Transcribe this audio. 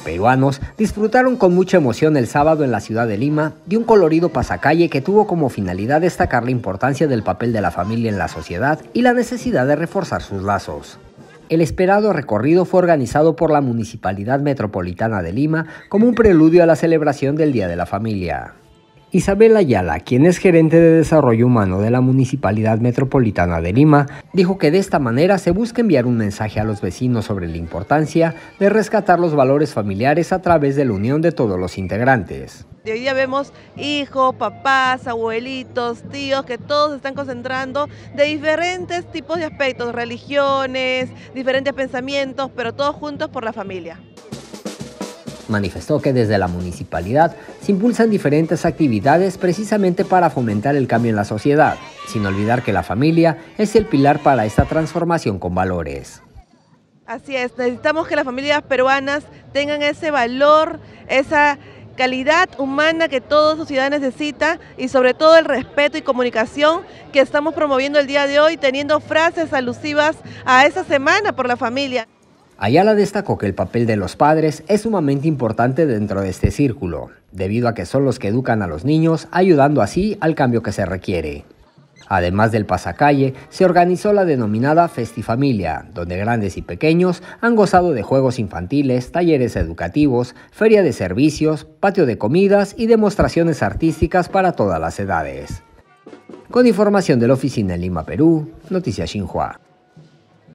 peruanos disfrutaron con mucha emoción el sábado en la ciudad de Lima de un colorido pasacalle que tuvo como finalidad destacar la importancia del papel de la familia en la sociedad y la necesidad de reforzar sus lazos. El esperado recorrido fue organizado por la Municipalidad Metropolitana de Lima como un preludio a la celebración del Día de la Familia. Isabel Ayala, quien es gerente de desarrollo humano de la Municipalidad Metropolitana de Lima, dijo que de esta manera se busca enviar un mensaje a los vecinos sobre la importancia de rescatar los valores familiares a través de la unión de todos los integrantes. hoy día vemos hijos, papás, abuelitos, tíos, que todos están concentrando de diferentes tipos de aspectos, religiones, diferentes pensamientos, pero todos juntos por la familia manifestó que desde la municipalidad se impulsan diferentes actividades precisamente para fomentar el cambio en la sociedad, sin olvidar que la familia es el pilar para esta transformación con valores. Así es, necesitamos que las familias peruanas tengan ese valor, esa calidad humana que toda sociedad necesita y sobre todo el respeto y comunicación que estamos promoviendo el día de hoy, teniendo frases alusivas a esa semana por la familia. Ayala destacó que el papel de los padres es sumamente importante dentro de este círculo, debido a que son los que educan a los niños, ayudando así al cambio que se requiere. Además del pasacalle, se organizó la denominada Festifamilia, donde grandes y pequeños han gozado de juegos infantiles, talleres educativos, feria de servicios, patio de comidas y demostraciones artísticas para todas las edades. Con información de la oficina en Lima, Perú, Noticias Xinhua.